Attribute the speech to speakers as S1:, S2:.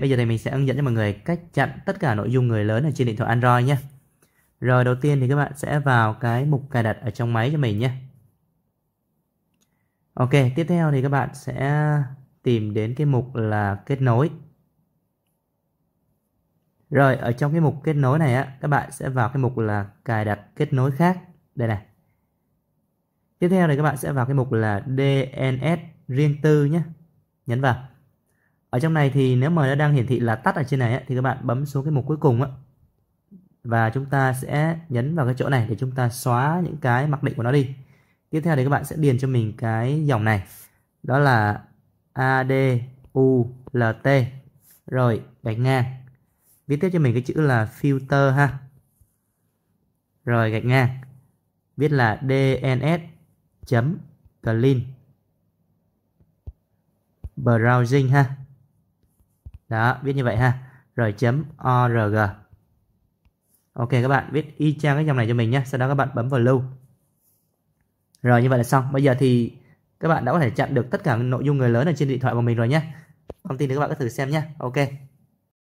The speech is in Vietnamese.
S1: Bây giờ thì mình sẽ hướng dẫn cho mọi người cách chặn tất cả nội dung người lớn ở trên điện thoại Android nhé. Rồi đầu tiên thì các bạn sẽ vào cái mục cài đặt ở trong máy cho mình nhé. Ok, tiếp theo thì các bạn sẽ tìm đến cái mục là kết nối. Rồi, ở trong cái mục kết nối này á, các bạn sẽ vào cái mục là cài đặt kết nối khác. Đây này. Tiếp theo thì các bạn sẽ vào cái mục là DNS riêng tư nhé. Nhấn vào ở trong này thì nếu mà nó đang hiển thị là tắt ở trên này thì các bạn bấm xuống cái mục cuối cùng á và chúng ta sẽ nhấn vào cái chỗ này để chúng ta xóa những cái mặc định của nó đi tiếp theo thì các bạn sẽ điền cho mình cái dòng này đó là ADULT rồi gạch ngang viết tiếp cho mình cái chữ là filter ha rồi gạch ngang viết là DNS chấm clean browsing ha đó viết như vậy ha rồi chấm org ok các bạn viết y chang cái dòng này cho mình nhé sau đó các bạn bấm vào lưu rồi như vậy là xong bây giờ thì các bạn đã có thể chặn được tất cả nội dung người lớn ở trên điện thoại của mình rồi nhé thông tin thì các bạn có thử xem nhé ok